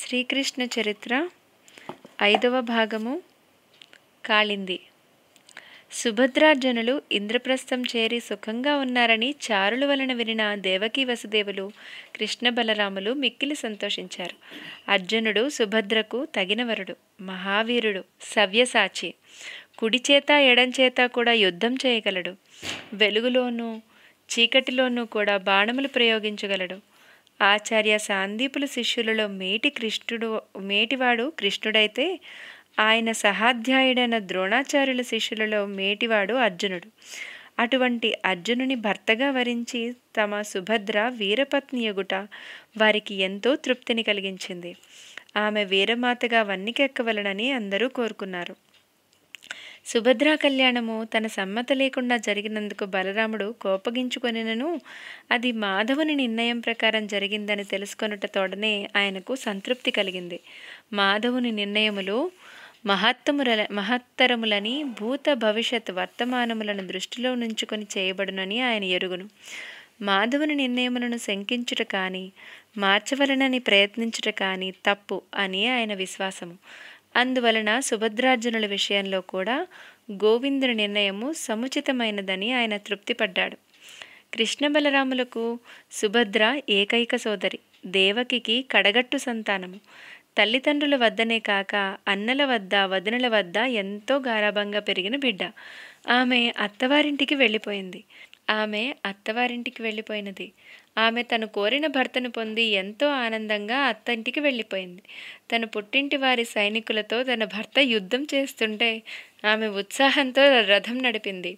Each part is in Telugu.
శ్రీకృష్ణ చరిత్ర ఐదవ భాగము కాళింది జనులు ఇంద్రప్రస్థం చేరి సుఖంగా ఉన్నారని చారుల వలన వినిన దేవకీ వసుదేవులు కృష్ణ బలరాములు మిక్కిలి సంతోషించారు అర్జునుడు సుభద్రకు తగిన వరుడు మహావీరుడు సవ్యసాచి కుడి చేత ఎడంచేత కూడా యుద్ధం చేయగలడు వెలుగులోనూ చీకటిలోనూ కూడా బాణములు ప్రయోగించగలడు ఆచార్య సాందీపుల శిష్యులలో మేటి కృష్ణుడు మేటివాడు కృష్ణుడైతే ఆయన సహాధ్యాయుడైన ద్రోణాచార్యుల శిష్యులలో మేటివాడు అర్జునుడు అటువంటి అర్జునుని భర్తగా వరించి తమ సుభద్ర వీరపత్ని ఎగుట వారికి ఎంతో తృప్తిని కలిగించింది ఆమె వీరమాతగా వన్నికెక్కవలనని అందరూ కోరుకున్నారు సుభద్రా కళ్యాణము తన సమ్మత లేకుండా జరిగినందుకు బలరాముడు కోపగించుకొనినను అది మాధవుని నిర్ణయం ప్రకారం జరిగిందని తెలుసుకొనుట తోడనే ఆయనకు సంతృప్తి కలిగింది మాధవుని నిర్ణయములు మహత్తముల మహత్తరములని భూత భవిష్యత్ వర్తమానములను దృష్టిలో నుంచుకొని చేయబడునని ఆయన ఎరుగును మాధవుని నిర్ణయములను శంకించుట కానీ మార్చవలనని ప్రయత్నించుట కానీ తప్పు అని ఆయన విశ్వాసము అందువలన సుభద్రార్జునుల విషయంలో కూడా గోవిందుని నిర్ణయము సముచితమైనదని ఆయన తృప్తిపడ్డాడు కృష్ణ బలరాములకు సుభద్ర ఏకైక సోదరి దేవకికి కడగట్టు సంతానము తల్లిదండ్రుల వద్దనే కాక అన్నల వద్ద వదినల వద్ద ఎంతో గారాభంగా పెరిగిన బిడ్డ ఆమె అత్తవారింటికి వెళ్ళిపోయింది ఆమె అత్తవారింటికి వెళ్ళిపోయినది ఆమె తను కోరిన భర్తను పొంది ఎంతో ఆనందంగా అత్తంటికి వెళ్ళిపోయింది తన పుట్టింటి వారి సైనికులతో తన భర్త యుద్ధం చేస్తుంటే ఆమె ఉత్సాహంతో రథం నడిపింది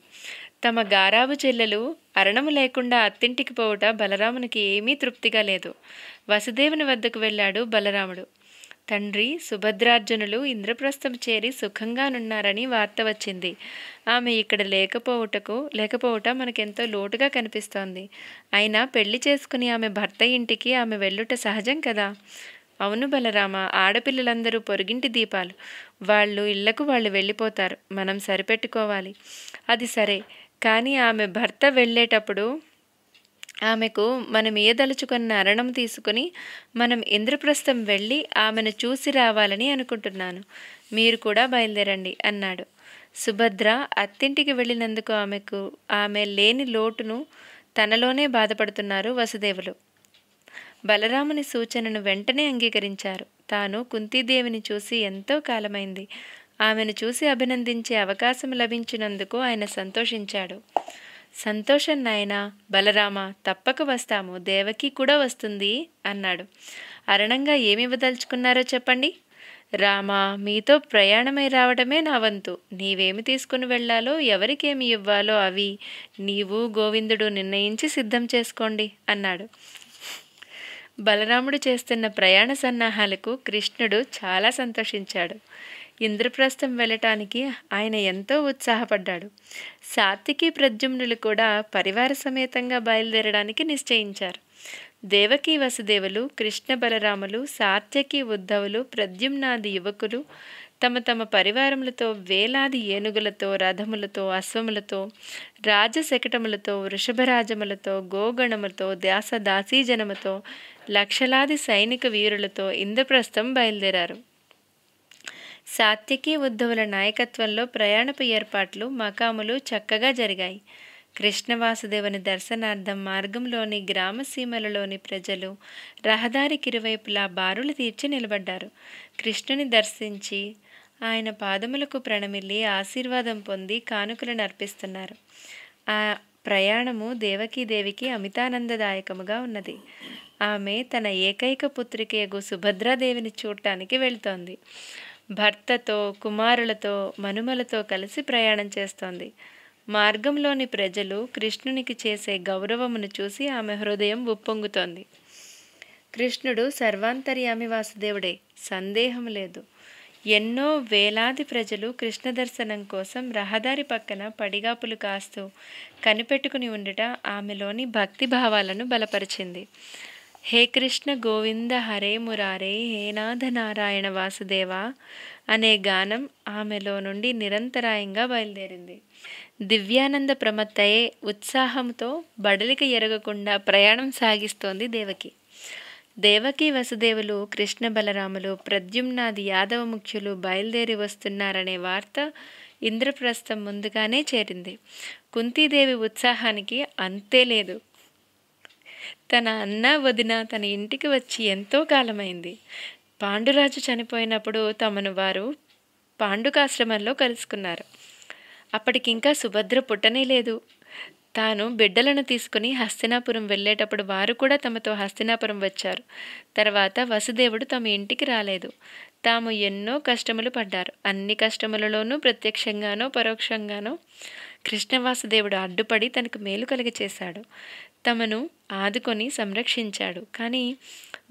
తమ గారాబు చెల్లెలు అరణము లేకుండా అత్తింటికి పోవుట బలరామునికి ఏమీ తృప్తిగా లేదు వసుదేవుని వద్దకు వెళ్ళాడు బలరాముడు తండ్రి సుభద్రార్జునులు ఇంద్రప్రస్థం చేరి సుఖంగానున్నారని వార్త వచ్చింది ఆమె ఇక్కడ లేకపోవటకు లేకపోవట మనకెంతో లోటుగా కనిపిస్తోంది అయినా పెళ్లి చేసుకుని ఆమె భర్త ఇంటికి ఆమె వెళ్ళుట సహజం కదా అవును బలరామ ఆడపిల్లలందరూ పొరుగింటి దీపాలు వాళ్ళు ఇళ్లకు వాళ్ళు వెళ్ళిపోతారు మనం సరిపెట్టుకోవాలి అది సరే కానీ ఆమె భర్త వెళ్ళేటప్పుడు ఆమెకు మనం ఏదలుచుకున్న అరణం తీసుకుని మనం ఇంద్రప్రస్థం వెళ్ళి ఆమెను చూసి రావాలని అనుకుంటున్నాను మీరు కూడా బయలుదేరండి అన్నాడు సుభద్ర అత్తింటికి వెళ్ళినందుకు ఆమెకు ఆమె లేని లోటును తనలోనే బాధపడుతున్నారు వసుదేవులు బలరాముని సూచనను వెంటనే అంగీకరించారు తాను కుంతీదేవిని చూసి ఎంతో కాలమైంది ఆమెను చూసి అభినందించే అవకాశం లభించినందుకు ఆయన సంతోషించాడు సంతోషం నాయన బలరామ తప్పక వస్తాము దేవకి కూడా వస్తుంది అన్నాడు అరణంగా ఏమి ఇవ్వదలుచుకున్నారో చెప్పండి రామా మీతో ప్రయాణమై రావడమే నా వంతు నీవేమి తీసుకుని వెళ్ళాలో ఎవరికేమి ఇవ్వాలో అవి నీవు గోవిందుడు నిర్ణయించి సిద్ధం చేసుకోండి అన్నాడు బలరాముడు చేస్తున్న ప్రయాణ సన్నాహాలకు కృష్ణుడు చాలా సంతోషించాడు ఇంద్రప్రస్థం వెళ్ళటానికి ఆయన ఎంతో ఉత్సాహపడ్డాడు సాత్తికి ప్రద్యుమ్నులు కూడా పరివార సమేతంగా బయలుదేరడానికి నిశ్చయించారు దేవకీ వసుదేవులు కృష్ణ బలరాములు సాత్యకి ఉద్ధవులు ప్రద్యుమ్నాది యువకులు తమ తమ పరివారములతో వేలాది ఏనుగులతో రథములతో అశ్వములతో రాజశకటములతో వృషభరాజములతో గోగణములతో దాస లక్షలాది సైనిక వీరులతో ఇంద్రప్రస్థం బయలుదేరారు సాత్వికి ఉద్ధవుల నాయకత్వంలో ప్రయాణపు ఏర్పాట్లు మకాములు చక్కగా జరిగాయి కృష్ణవాసుదేవుని దర్శనార్థం మార్గంలోని గ్రామ సీమలలోని ప్రజలు ఇరువైపులా బారులు తీర్చి నిలబడ్డారు కృష్ణుని దర్శించి ఆయన పాదములకు ప్రణమిల్లి ఆశీర్వాదం పొంది కానుకలను అర్పిస్తున్నారు ఆ ప్రయాణము దేవకీదేవికి అమితానందదాయకముగా ఉన్నది ఆమె తన ఏకైక పుత్రికయగు సుభద్రాదేవిని చూడటానికి వెళ్తోంది భర్తతో కుమారులతో మనుమలతో కలిసి ప్రయాణం చేస్తోంది మార్గంలోని ప్రజలు కృష్ణునికి చేసే గౌరవమును చూసి ఆమె హృదయం ఉప్పొంగుతోంది కృష్ణుడు సర్వాంతర్యామి వాసుదేవుడే సందేహం లేదు ఎన్నో వేలాది ప్రజలు కృష్ణ దర్శనం కోసం రహదారి పక్కన పడిగాపులు కాస్తూ కనిపెట్టుకుని ఉండట ఆమెలోని భక్తి భావాలను బలపరిచింది హే కృష్ణ గోవింద హరే మురారే హే నారాయణ వాసుదేవ అనే గానం ఆమెలో నుండి నిరంతరాయంగా బయలుదేరింది దివ్యానంద ప్రమత్తయే ఉత్సాహంతో బడలిక ఎరగకుండా ప్రయాణం సాగిస్తోంది దేవకి దేవకి వసుదేవులు కృష్ణ బలరాములు ప్రద్యుమ్నాది యాదవ ముఖ్యులు బయలుదేరి వస్తున్నారనే వార్త ఇంద్రప్రస్థం ముందుగానే చేరింది కుంతీదేవి ఉత్సాహానికి అంతే లేదు తన అన్న వదిన తన ఇంటికి వచ్చి ఎంతో కాలమైంది పాండురాజు చనిపోయినప్పుడు తమను వారు పాండుకాశ్రమంలో కలుసుకున్నారు అప్పటికింకా సుభద్ర పుట్టనే లేదు తాను బిడ్డలను తీసుకుని హస్తినాపురం వెళ్ళేటప్పుడు వారు కూడా తమతో హస్తినాపురం వచ్చారు తర్వాత వసుదేవుడు తమ ఇంటికి రాలేదు తాము ఎన్నో కష్టములు పడ్డారు అన్ని కష్టములలోనూ ప్రత్యక్షంగానో పరోక్షంగానో కృష్ణవాసుదేవుడు అడ్డుపడి తనకు మేలు కలిగి చేశాడు తమను ఆదుకొని సంరక్షించాడు కానీ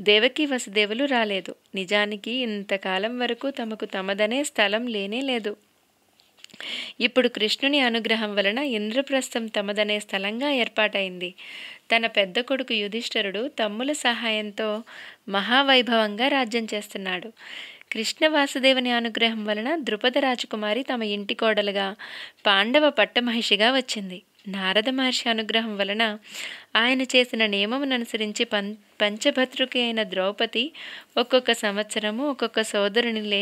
దేవకి వసుదేవులు రాలేదు నిజానికి ఇంతకాలం వరకు తమకు తమదనే స్థలం లేనే లేదు ఇప్పుడు కృష్ణుని అనుగ్రహం వలన ఇంద్రప్రస్థం తమదనే స్థలంగా ఏర్పాటైంది తన పెద్ద కొడుకు యుధిష్ఠరుడు తమ్ముల సహాయంతో మహావైభవంగా రాజ్యం చేస్తున్నాడు కృష్ణ వాసుదేవుని అనుగ్రహం వలన ద్రుపద రాజకుమారి తమ ఇంటి కోడలుగా పాండవ పట్టమహిషిగా వచ్చింది నారద మహర్షి అనుగ్రహం వలన ఆయన చేసిన నియమమును అనుసరించి పం పంచభద్రుకి అయిన ద్రౌపది ఒక్కొక్క సంవత్సరము ఒక్కొక్క సోదరునిలే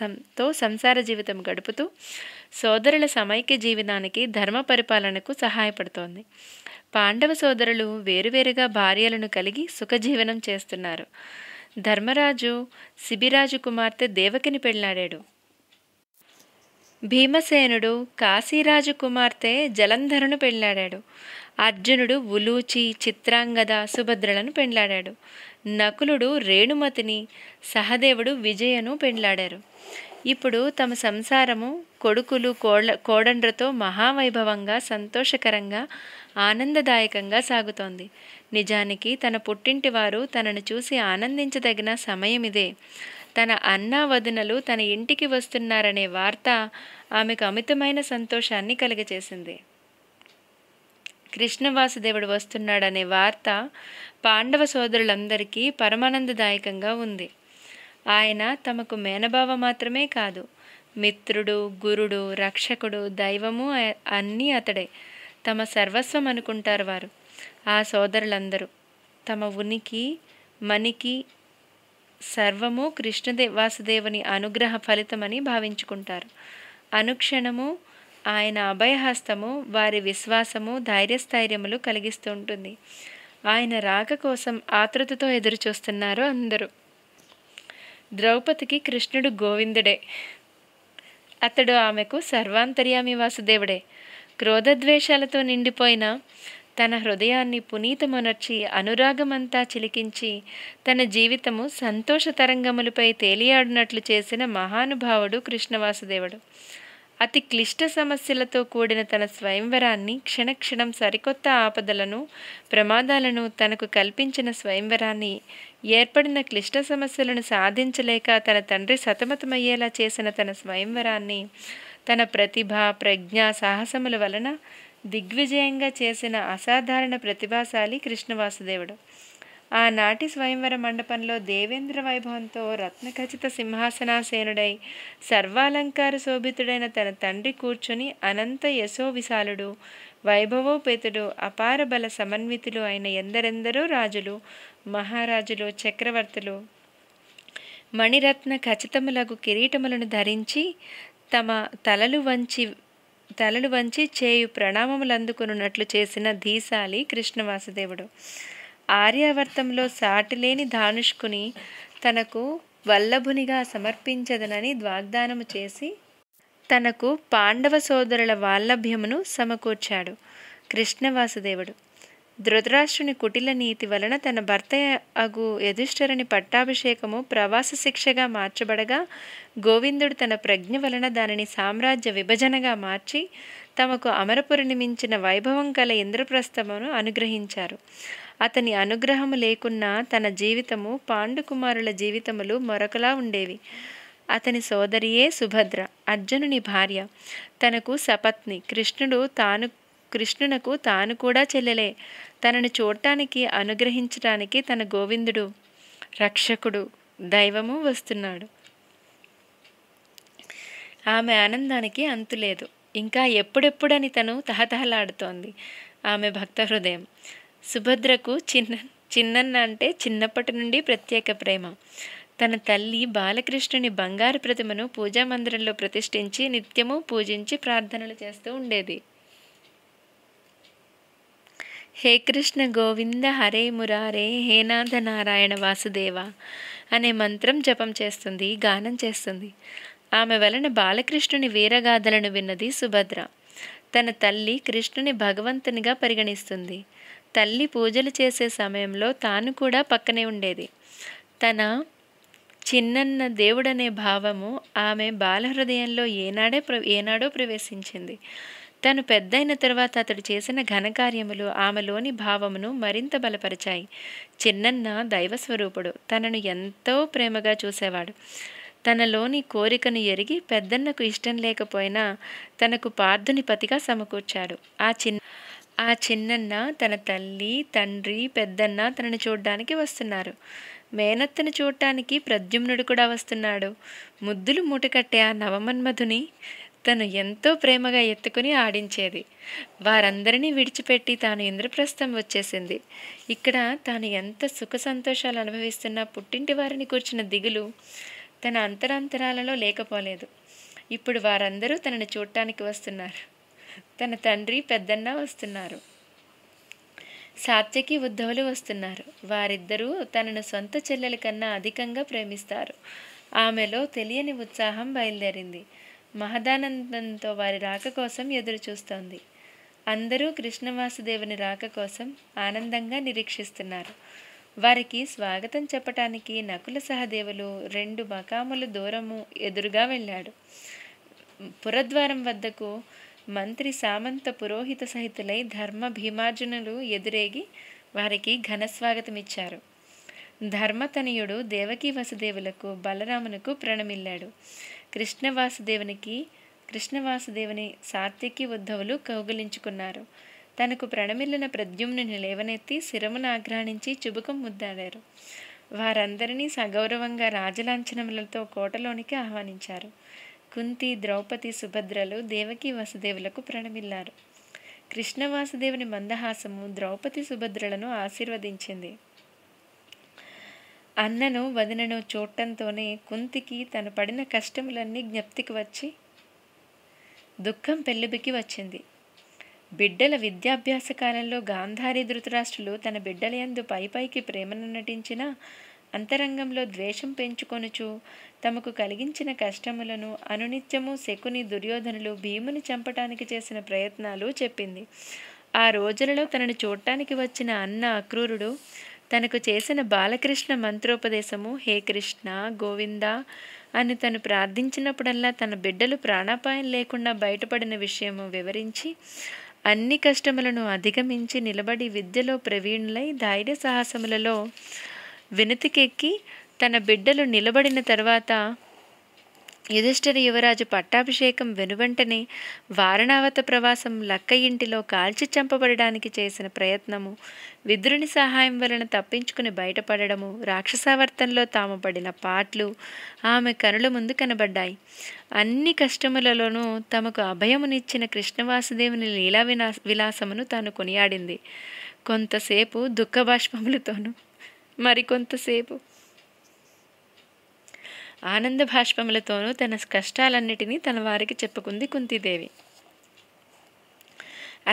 సంతో సంసార జీవితం గడుపుతూ సోదరుల సమైక్య జీవితానికి ధర్మ పరిపాలనకు సహాయపడుతోంది పాండవ సోదరులు వేరువేరుగా భార్యలను కలిగి సుఖజీవనం చేస్తున్నారు ధర్మరాజు శిబిరాజు కుమార్తె దేవకిని పెళ్ళాడాడు భీమసేనుడు కాశీరాజు కుమార్తె జలంధరును పెళ్ళాడాడు అర్జునుడు ఉలూచి చిత్రాంగద సుభద్రలను పెండ్లాడాడు నకులుడు రేణుమతిని సహదేవుడు విజయను పెండ్లాడారు ఇప్పుడు తమ సంసారము కొడుకులు కోళ్ళ కోడండ్రతో మహావైభవంగా సంతోషకరంగా ఆనందదాయకంగా సాగుతోంది నిజానికి తన పుట్టింటి వారు తనను చూసి ఆనందించదగిన సమయం ఇదే తన అన్న వదినలు తన ఇంటికి వస్తున్నారనే వార్త ఆమెకు అమితమైన సంతోషాన్ని కలిగజేసింది కృష్ణవాసుదేవుడు వస్తున్నాడనే వార్త పాండవ సోదరులందరికీ పరమానందదాయకంగా ఉంది ఆయన తమకు మేనభావ మాత్రమే కాదు మిత్రుడు గురుడు రక్షకుడు దైవము అన్నీ అతడే తమ సర్వస్వం అనుకుంటారు వారు ఆ సోదరులందరూ తమ ఉనికి మనికి సర్వము కృష్ణదే వాసుదేవుని అనుగ్రహ ఫలితమని భావించుకుంటారు అనుక్షణము ఆయన అభయహస్తము వారి విశ్వాసము ధైర్యస్థైర్యములు కలిగిస్తూ ఉంటుంది ఆయన రాక కోసం ఆతృతతో ఎదురుచూస్తున్నారు అందరూ ద్రౌపదికి కృష్ణుడు గోవిందుడే అతడు ఆమెకు సర్వాంతర్యామి వాసుదేవుడే క్రోధద్వేషాలతో నిండిపోయిన తన హృదయాన్ని పునీతమునర్చి అనురాగమంతా చిలికించి తన జీవితము సంతోష తరంగములపై తేలియాడినట్లు చేసిన మహానుభావుడు కృష్ణవాసుదేవుడు అతి క్లిష్ట సమస్యలతో కూడిన తన స్వయంవరాన్ని క్షణక్షణం సరికొత్త ఆపదలను ప్రమాదాలను తనకు కల్పించిన స్వయంవరాన్ని ఏర్పడిన క్లిష్ట సమస్యలను సాధించలేక తన తండ్రి సతమతమయ్యేలా చేసిన తన స్వయంవరాన్ని తన ప్రతిభ ప్రజ్ఞ సాహసముల వలన దిగ్విజయంగా చేసిన అసాధారణ ప్రతిభాశాలి కృష్ణవాసుదేవుడు ఆనాటి స్వయంవర మండపంలో దేవేంద్ర వైభవంతో రత్నఖచిత సింహాసనాసేనుడై సర్వాలంకార శోభితుడైన తన తండ్రి కూర్చుని అనంత యశోవిశాలుడు వైభవోపేతుడు అపార బల సమన్వితులు అయిన ఎందరెందరో రాజులు మహారాజులు చక్రవర్తులు మణిరత్న ఖచితములకు కిరీటములను ధరించి తమ తలలు వంచి తలను వంచి చేయు ప్రణామములు అందుకున్నట్లు చేసిన ధీశాలి కృష్ణవాసుదేవుడు ఆర్యావర్తంలో సాటిలేని ధానుష్కుని తనకు వల్లభునిగా సమర్పించదనని వాగ్దానము చేసి తనకు పాండవ సోదరుల వాల్లభ్యమును సమకూర్చాడు కృష్ణవాసుదేవుడు ధృతరాష్ట్రుని కుటిల నీతి వలన తన భర్త అగు యధిష్ఠరుని పట్టాభిషేకము ప్రవాస శిక్షగా మార్చబడగా గోవిందుడు తన ప్రజ్ఞ వలన దానిని సామ్రాజ్య విభజనగా మార్చి తమకు అమరపురిని మించిన వైభవం కల ఇంద్రప్రస్థమును అనుగ్రహించారు అతని అనుగ్రహము లేకున్నా తన జీవితము పాండుకుమారుల జీవితములు మరొకలా ఉండేవి అతని సోదరియే సుభద్ర అర్జునుని భార్య తనకు సపత్ని కృష్ణుడు తాను కృష్ణునకు తాను కూడా చెల్లెలే తనను చూడటానికి అనుగ్రహించటానికి తన గోవిందుడు రక్షకుడు దైవము వస్తున్నాడు ఆమె ఆనందానికి అంతులేదు ఇంకా ఎప్పుడెప్పుడని తను తహతహలాడుతోంది ఆమె భక్త హృదయం సుభద్రకు చిన్న చిన్నన్న అంటే చిన్నప్పటి నుండి ప్రత్యేక ప్రేమ తన తల్లి బాలకృష్ణుని బంగారు ప్రతిమను పూజా మందిరంలో ప్రతిష్ఠించి నిత్యము పూజించి ప్రార్థనలు చేస్తూ ఉండేది హే కృష్ణ గోవింద హరే మురారే హేనాథ నారాయణ వాసుదేవ అనే మంత్రం జపం చేస్తుంది గానం చేస్తుంది ఆమె వలన బాలకృష్ణుని వీరగాథలను విన్నది సుభద్ర తన తల్లి కృష్ణుని భగవంతునిగా పరిగణిస్తుంది తల్లి పూజలు చేసే సమయంలో తాను కూడా పక్కనే ఉండేది తన చిన్నన్న దేవుడనే భావము ఆమె బాలహృదయంలో ఏనాడే ఏనాడో ప్రవేశించింది తను పెద్దయిన తర్వాత అతడు చేసిన ఘనకార్యములు ఆమెలోని భావమును మరింత బలపరిచాయి చిన్నన్న దైవస్వరూపుడు తనను ఎంతో ప్రేమగా చూసేవాడు తనలోని కోరికను ఎరిగి పెద్దన్నకు ఇష్టం లేకపోయినా తనకు పార్థుని పతిగా సమకూర్చాడు ఆ చిన్న ఆ చిన్నన్న తన తల్లి తండ్రి పెద్దన్న తనను చూడ్డానికి వస్తున్నారు మేనత్తను చూడటానికి ప్రద్యుమ్నుడు కూడా వస్తున్నాడు ముద్దులు మూటకట్టే ఆ నవమన్మధుని తను ఎంతో ప్రేమగా ఎత్తుకుని ఆడించేది వారందరినీ విడిచిపెట్టి తాను ఇంద్రప్రస్థం వచ్చేసింది ఇక్కడ తాను ఎంత సుఖ సంతోషాలు అనుభవిస్తున్నా పుట్టింటి వారిని కూర్చిన దిగులు తన అంతరాంతరాలలో లేకపోలేదు ఇప్పుడు వారందరూ తనని చూడటానికి వస్తున్నారు తన తండ్రి పెద్దన్న వస్తున్నారు సాత్యకి ఉద్ధవులు వస్తున్నారు వారిద్దరూ తనను సొంత చెల్లెల కన్నా అధికంగా ప్రేమిస్తారు ఆమెలో తెలియని ఉత్సాహం బయలుదేరింది మహదానందంతో వారి రాక కోసం ఎదురుచూస్తోంది అందరూ కృష్ణవాసుదేవుని రాక కోసం ఆనందంగా నిరీక్షిస్తున్నారు వారికి స్వాగతం చెప్పటానికి నకుల సహదేవులు రెండు మకాముల దూరము ఎదురుగా వెళ్ళాడు పురద్వారం వద్దకు మంత్రి సామంత పురోహిత సహితులై ధర్మ భీమార్జునులు ఎదురేగి వారికి ఘన స్వాగతం ఇచ్చారు ధర్మతనయుడు దేవకీ వసుదేవులకు బలరామునకు ప్రణమిల్లాడు కృష్ణవాసుదేవునికి కృష్ణవాసుదేవుని సాత్వికి ఉద్ధవులు కౌగిలించుకున్నారు తనకు ప్రణమిల్లిన ప్రద్యుమ్నుని లేవనెత్తి శిరమును ఆగ్రహించి చుబుకం ముద్దాడారు వారందరినీ సగౌరవంగా రాజలాంఛనములతో కోటలోనికి ఆహ్వానించారు కుంతి ద్రౌపది సుభద్రలు దేవకి వసుదేవులకు ప్రణమిల్లారు కృష్ణవాసుదేవుని మందహాసము ద్రౌపది సుభద్రలను ఆశీర్వదించింది అన్నను వదినను చూడటంతోనే కుంతికి తను పడిన కష్టములన్నీ జ్ఞప్తికి వచ్చి దుఃఖం పెళ్ళిబికి వచ్చింది బిడ్డల విద్యాభ్యాస కాలంలో గాంధారి ధృతరాష్ట్రులు తన బిడ్డల యందు పైపైకి ప్రేమను నటించినా అంతరంగంలో ద్వేషం పెంచుకొనుచు తమకు కలిగించిన కష్టములను అనునిత్యము శకుని దుర్యోధనులు భీముని చంపటానికి చేసిన ప్రయత్నాలు చెప్పింది ఆ రోజులలో తనను చూడటానికి వచ్చిన అన్న అక్రూరుడు తనకు చేసిన బాలకృష్ణ మంత్రోపదేశము హే కృష్ణ గోవింద అని తను ప్రార్థించినప్పుడల్లా తన బిడ్డలు ప్రాణాపాయం లేకుండా బయటపడిన విషయము వివరించి అన్ని కష్టములను అధిగమించి నిలబడి విద్యలో ప్రవీణులై ధైర్య సాహసములలో వినతికెక్కి తన బిడ్డలు నిలబడిన తర్వాత యుధిష్ఠిర యువరాజు పట్టాభిషేకం వెనువెంటనే వారణావత ప్రవాసం లక్క ఇంటిలో కాల్చి చంపబడడానికి చేసిన ప్రయత్నము విద్రుని సహాయం వలన తప్పించుకుని బయటపడడము రాక్షసావర్తంలో తాము పడిన పాటలు ఆమె కనుల ముందు కనబడ్డాయి అన్ని కష్టములలోనూ తమకు అభయమునిచ్చిన కృష్ణవాసుదేవుని లీలా వినా విలాసమును తాను కొనియాడింది కొంతసేపు బాష్పములతోనూ మరికొంతసేపు ఆనంద భాష్పములతోనూ తన కష్టాలన్నిటినీ తన వారికి చెప్పుకుంది కుంతీదేవి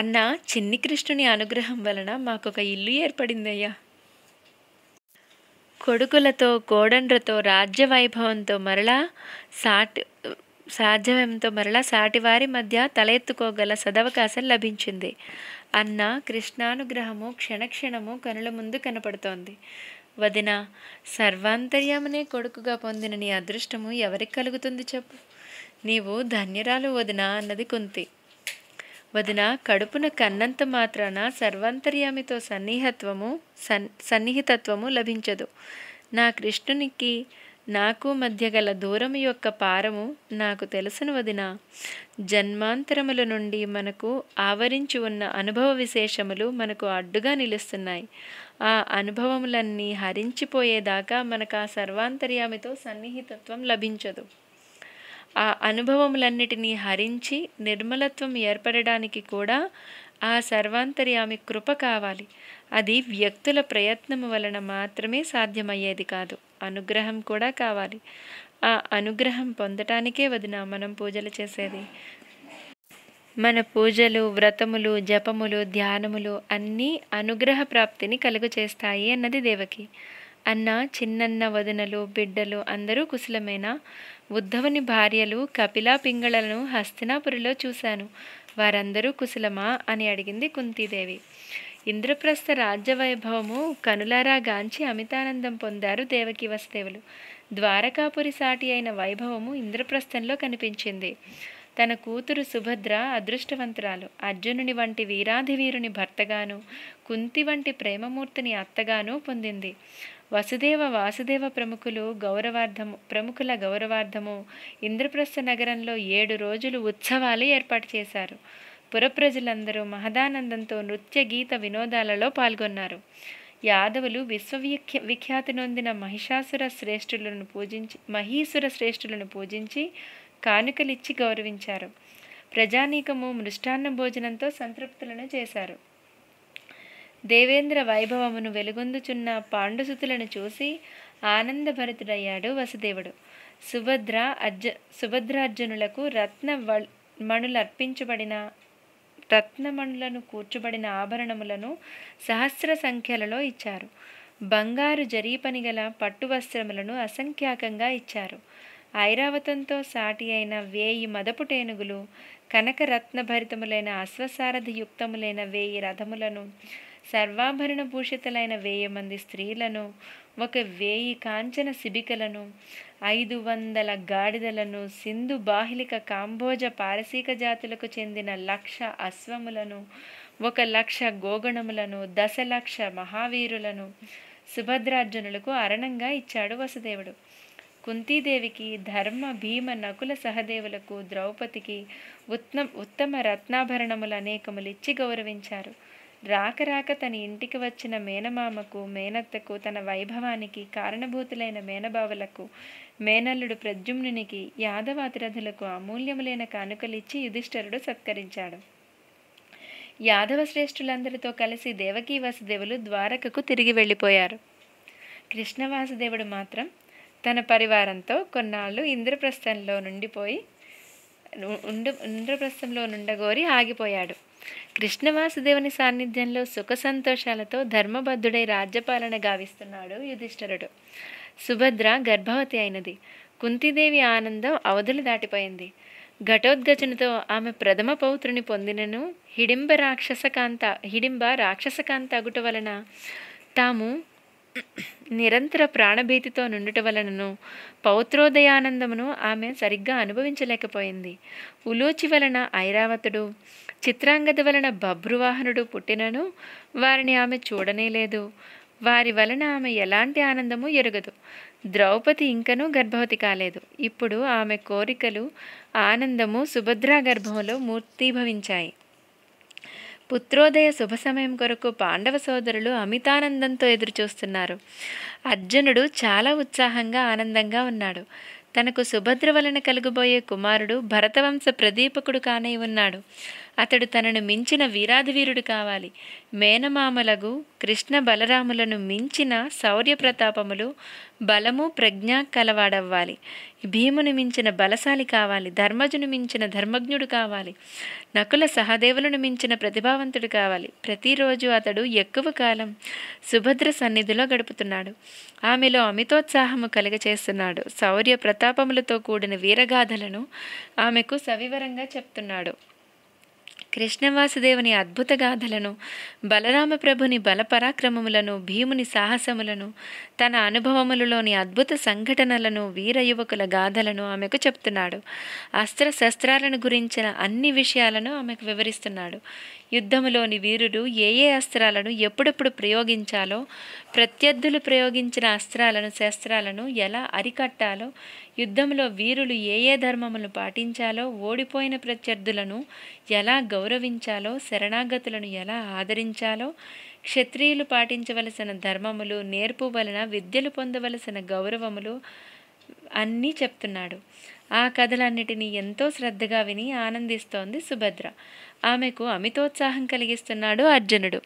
అన్న చిన్ని కృష్ణుని అనుగ్రహం వలన మాకొక ఇల్లు ఏర్పడిందయ్యా కొడుకులతో కోడండ్రతో రాజ్య వైభవంతో మరలా సాటి సాధ్యమంతో మరలా సాటివారి మధ్య తలెత్తుకోగల సదవకాశం లభించింది అన్న కృష్ణానుగ్రహము క్షణక్షణము కనుల ముందు కనపడుతోంది వదిన సర్వాంతర్యామనే కొడుకుగా పొందిన నీ అదృష్టము ఎవరికి కలుగుతుంది చెప్పు నీవు ధన్యరాలు వదిన అన్నది కుంతి వదిన కడుపున కన్నంత మాత్రాన సర్వాంతర్యామితో సన్నిహత్వము సన్ సన్నిహితత్వము లభించదు నా కృష్ణునికి నాకు మధ్య గల దూరం యొక్క పారము నాకు తెలుసును వదిన జన్మాంతరముల నుండి మనకు ఆవరించి ఉన్న అనుభవ విశేషములు మనకు అడ్డుగా నిలుస్తున్నాయి ఆ అనుభవములన్నీ హరించిపోయేదాకా మనకు ఆ సర్వాంతర్యామితో సన్నిహితత్వం లభించదు ఆ అనుభవములన్నిటినీ హరించి నిర్మలత్వం ఏర్పడడానికి కూడా ఆ సర్వాంతర్యామి కృప కావాలి అది వ్యక్తుల ప్రయత్నము వలన మాత్రమే సాధ్యమయ్యేది కాదు అనుగ్రహం కూడా కావాలి ఆ అనుగ్రహం పొందటానికే వదిన మనం పూజలు చేసేది మన పూజలు వ్రతములు జపములు ధ్యానములు అన్నీ అనుగ్రహ ప్రాప్తిని కలుగచేస్తాయి అన్నది దేవకి అన్న చిన్నన్న వదనలు బిడ్డలు అందరూ కుశలమైన ఉద్ధవుని భార్యలు కపిలా పింగళలను హస్తినాపురిలో చూశాను వారందరూ కుశలమా అని అడిగింది కుంతీదేవి ఇంద్రప్రస్థ రాజ్యవైభవము కనులారా గాంచి అమితానందం పొందారు దేవకి వసుదేవులు ద్వారకాపురి సాటి అయిన వైభవము ఇంద్రప్రస్థంలో కనిపించింది తన కూతురు సుభద్ర అదృష్టవంతురాలు అర్జునుని వంటి వీరాధివీరుని భర్తగాను కుంతి వంటి ప్రేమమూర్తిని అత్తగాను పొందింది వసుదేవ వాసుదేవ ప్రముఖులు గౌరవార్థము ప్రముఖుల గౌరవార్థము ఇంద్రప్రస్థ నగరంలో ఏడు రోజులు ఉత్సవాలు ఏర్పాటు చేశారు పురప్రజలందరూ మహదానందంతో నృత్య గీత వినోదాలలో పాల్గొన్నారు యాదవులు విశ్వవిఖ్య విఖ్యాతి నొందిన మహిషాసుర శ్రేష్ఠులను పూజించి మహీసుర శ్రేష్ఠులను పూజించి కానుకలిచ్చి గౌరవించారు ప్రజానీకము మృష్టాన్న భోజనంతో సంతృప్తులను చేశారు దేవేంద్ర వైభవమును వెలుగొందుచున్న పాండుసుతులను చూసి ఆనందభరితుడయ్యాడు వసుదేవుడు సుభద్ర అర్జ సుభద్రార్జునులకు రత్న మణులర్పించబడిన రత్నమణులను కూర్చబడిన ఆభరణములను సహస్ర సంఖ్యలలో ఇచ్చారు బంగారు జరీపని గల పట్టు వస్త్రములను అసంఖ్యాకంగా ఇచ్చారు ఐరావతంతో సాటి అయిన వేయి మదపుటేనుగులు కనకరత్నభరితములైన అశ్వసారథి యుక్తములైన వేయి రథములను సర్వాభరణ భూషితులైన వేయి మంది స్త్రీలను ఒక వేయి కాంచన శిబికలను ఐదు వందల గాడిదలను సింధు బాహిలిక కాంబోజ పారసీక జాతులకు చెందిన లక్ష అశ్వములను ఒక లక్ష గోగణములను దశలక్ష మహావీరులను సుభద్రార్జునులకు అరణంగా ఇచ్చాడు వసుదేవుడు కుంతీదేవికి ధర్మ భీమ నకుల సహదేవులకు ద్రౌపదికి ఉత్తమ ఉత్తమ రత్నాభరణములు అనేకములిచ్చి గౌరవించారు రాక రాక తన ఇంటికి వచ్చిన మేనమామకు మేనత్తకు తన వైభవానికి కారణభూతులైన మేనబావులకు మేనల్లుడు ప్రద్యుమ్నునికి యాదవాతిరథులకు అమూల్యములైన కానుకలిచ్చి యుధిష్ఠరుడు సత్కరించాడు యాదవ శ్రేష్ఠులందరితో కలిసి దేవకీ వాసుదేవులు ద్వారకకు తిరిగి వెళ్ళిపోయారు కృష్ణవాసుదేవుడు మాత్రం తన పరివారంతో కొన్నాళ్ళు ఇంద్రప్రస్థంలో నుండిపోయి ఇంద్రప్రస్థంలో నుండగోరి ఆగిపోయాడు కృష్ణవాసుదేవుని సాన్నిధ్యంలో సుఖ సంతోషాలతో ధర్మబద్ధుడై రాజ్యపాలన గావిస్తున్నాడు యుధిష్ఠరుడు సుభద్ర గర్భవతి అయినది కుంతిదేవి ఆనందం అవధులు దాటిపోయింది ఘటోద్గజనుతో ఆమె ప్రథమ పౌత్రుని పొందినను హిడింబ రాక్షసకాంత హిడింబ రాక్షసకాంత అగుట వలన తాము నిరంతర ప్రాణభీతితో నుండుట వలనను పౌత్రోదయానందమును ఆమె సరిగ్గా అనుభవించలేకపోయింది ఉలూచి వలన ఐరావతుడు చిత్రాంగద వలన బభ్రువాహనుడు పుట్టినను వారిని ఆమె చూడనేలేదు వారి వలన ఆమె ఎలాంటి ఆనందము ఎరుగదు ద్రౌపది ఇంకనూ గర్భవతి కాలేదు ఇప్పుడు ఆమె కోరికలు ఆనందము సుభద్రా గర్భంలో మూర్తీభవించాయి పుత్రోదయ శుభ సమయం కొరకు పాండవ సోదరులు అమితానందంతో ఎదురుచూస్తున్నారు అర్జునుడు చాలా ఉత్సాహంగా ఆనందంగా ఉన్నాడు తనకు సుభద్ర వలన కలుగుబోయే కుమారుడు భరతవంశ ప్రదీపకుడు కానై ఉన్నాడు అతడు తనను మించిన వీరాధివీరుడు కావాలి మేనమామలగు కృష్ణ బలరాములను మించిన శౌర్య ప్రతాపములు బలము ప్రజ్ఞ కలవాడవ్వాలి భీముని మించిన బలశాలి కావాలి ధర్మజును మించిన ధర్మజ్ఞుడు కావాలి నకుల సహదేవులను మించిన ప్రతిభావంతుడు కావాలి ప్రతిరోజు అతడు ఎక్కువ కాలం సుభద్ర సన్నిధిలో గడుపుతున్నాడు ఆమెలో అమితోత్సాహము కలుగచేస్తున్నాడు శౌర్య ప్రతాపములతో కూడిన వీరగాథలను ఆమెకు సవివరంగా చెప్తున్నాడు కృష్ణవాసుదేవుని అద్భుత గాథలను బలరామప్రభుని బలపరాక్రమములను భీముని సాహసములను తన అనుభవములలోని అద్భుత సంఘటనలను వీర యువకుల గాథలను ఆమెకు చెప్తున్నాడు అస్త్ర శస్త్రాలను గురించిన అన్ని విషయాలను ఆమెకు వివరిస్తున్నాడు యుద్ధములోని వీరుడు ఏ ఏ అస్త్రాలను ఎప్పుడెప్పుడు ప్రయోగించాలో ప్రత్యర్థులు ప్రయోగించిన అస్త్రాలను శస్త్రాలను ఎలా అరికట్టాలో యుద్ధంలో వీరులు ఏ ఏ ధర్మములను పాటించాలో ఓడిపోయిన ప్రత్యర్థులను ఎలా గౌరవించాలో శరణాగతులను ఎలా ఆదరించాలో క్షత్రియులు పాటించవలసిన ధర్మములు నేర్పు వలన విద్యలు పొందవలసిన గౌరవములు అన్నీ చెప్తున్నాడు ఆ కథలన్నిటినీ ఎంతో శ్రద్ధగా విని ఆనందిస్తోంది సుభద్ర ఆమెకు అమితోత్సాహం కలిగిస్తున్నాడు అర్జునుడు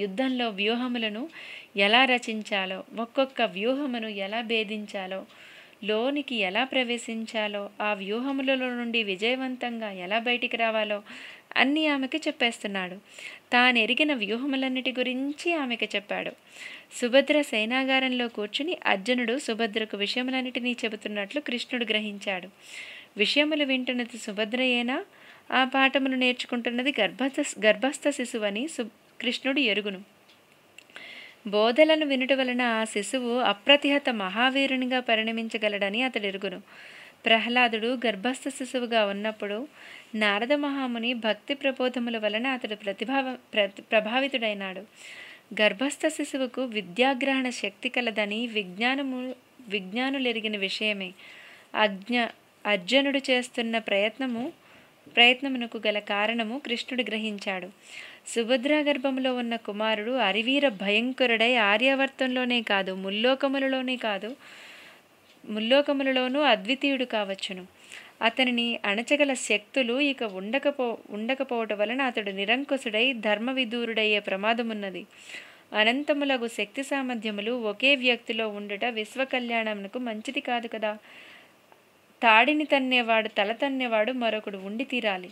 యుద్ధంలో వ్యూహములను ఎలా రచించాలో ఒక్కొక్క వ్యూహమును ఎలా భేదించాలో లోనికి ఎలా ప్రవేశించాలో ఆ వ్యూహములలో నుండి విజయవంతంగా ఎలా బయటికి రావాలో అన్నీ ఆమెకు చెప్పేస్తున్నాడు తాను ఎరిగిన వ్యూహములన్నిటి గురించి ఆమెకు చెప్పాడు సుభద్ర సేనాగారంలో కూర్చుని అర్జునుడు సుభద్రకు విషయములన్నిటినీ చెబుతున్నట్లు కృష్ణుడు గ్రహించాడు విషయములు వింటున్నది సుభద్రయేనా ఆ పాఠమును నేర్చుకుంటున్నది గర్భస్థ గర్భస్థ శిశువని సు కృష్ణుడు ఎరుగును బోధలను వినుట వలన ఆ శిశువు అప్రతిహత మహావీరునిగా పరిణమించగలడని అతడు ఎరుగును ప్రహ్లాదుడు గర్భస్థ శిశువుగా ఉన్నప్పుడు నారద మహాముని భక్తి ప్రబోధముల వలన అతడు ప్రతిభావ ప్రభావితుడైనాడు గర్భస్థ శిశువుకు విద్యాగ్రహణ శక్తి కలదని విజ్ఞానము విజ్ఞానులెరిగిన విషయమే అజ్ఞ అర్జునుడు చేస్తున్న ప్రయత్నము ప్రయత్నమునకు గల కారణము కృష్ణుడు గ్రహించాడు సుభద్రా గర్భములో ఉన్న కుమారుడు అరివీర భయంకరుడై ఆర్యవర్తంలోనే కాదు ముల్లోకములలోనే కాదు ముల్లోకములలోనూ అద్వితీయుడు కావచ్చును అతనిని అణచగల శక్తులు ఇక ఉండకపో ఉండకపోవటం వలన అతడు నిరంకుశుడై ధర్మ విదూరుడయ్యే ప్రమాదమున్నది అనంతములగు శక్తి సామర్థ్యములు ఒకే వ్యక్తిలో ఉండుట విశ్వకళ్యాణమునకు మంచిది కాదు కదా తాడిని తన్నేవాడు తల తన్నేవాడు మరొకడు ఉండి తీరాలి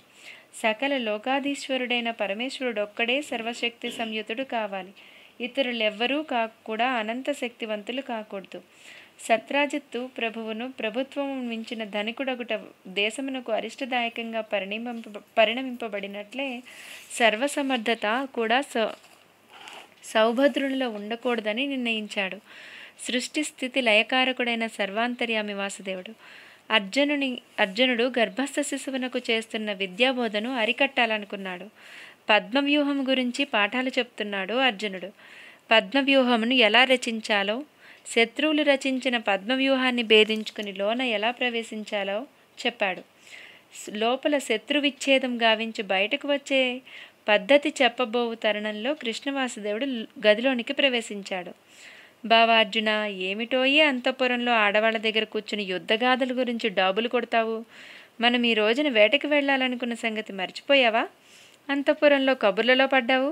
సకల లోకాధీశ్వరుడైన పరమేశ్వరుడు ఒక్కడే సర్వశక్తి సంయుతుడు కావాలి ఇతరులెవ్వరూ కాకుండా అనంత శక్తివంతులు కాకూడదు సత్రాజిత్తు ప్రభువును ప్రభుత్వం మించిన ధనికుడగుట దేశమునకు అరిష్టదాయకంగా పరిణింప పరిణమింపబడినట్లే సర్వసమర్థత కూడా సౌభద్రునిలో ఉండకూడదని నిర్ణయించాడు సృష్టి స్థితి లయకారకుడైన సర్వాంతర్యామి వాసుదేవుడు అర్జునుని అర్జునుడు గర్భస్థ శిశువునకు చేస్తున్న విద్యాబోధను అరికట్టాలనుకున్నాడు పద్మవ్యూహం గురించి పాఠాలు చెప్తున్నాడు అర్జునుడు పద్మవ్యూహమును ఎలా రచించాలో శత్రువులు రచించిన పద్మవ్యూహాన్ని భేదించుకుని లోన ఎలా ప్రవేశించాలో చెప్పాడు లోపల శత్రు విచ్ఛేదం గావించి బయటకు వచ్చే పద్ధతి చెప్పబోవు తరుణంలో కృష్ణవాసుదేవుడు గదిలోనికి ప్రవేశించాడు బావార్జున ఏమిటోయే అంతఃపురంలో ఆడవాళ్ళ దగ్గర కూర్చుని యుద్ధగాథల గురించి డాబులు కొడతావు మనం ఈ రోజున వేటకి వెళ్ళాలనుకున్న సంగతి మర్చిపోయావా అంతఃపురంలో కబుర్లలో పడ్డావు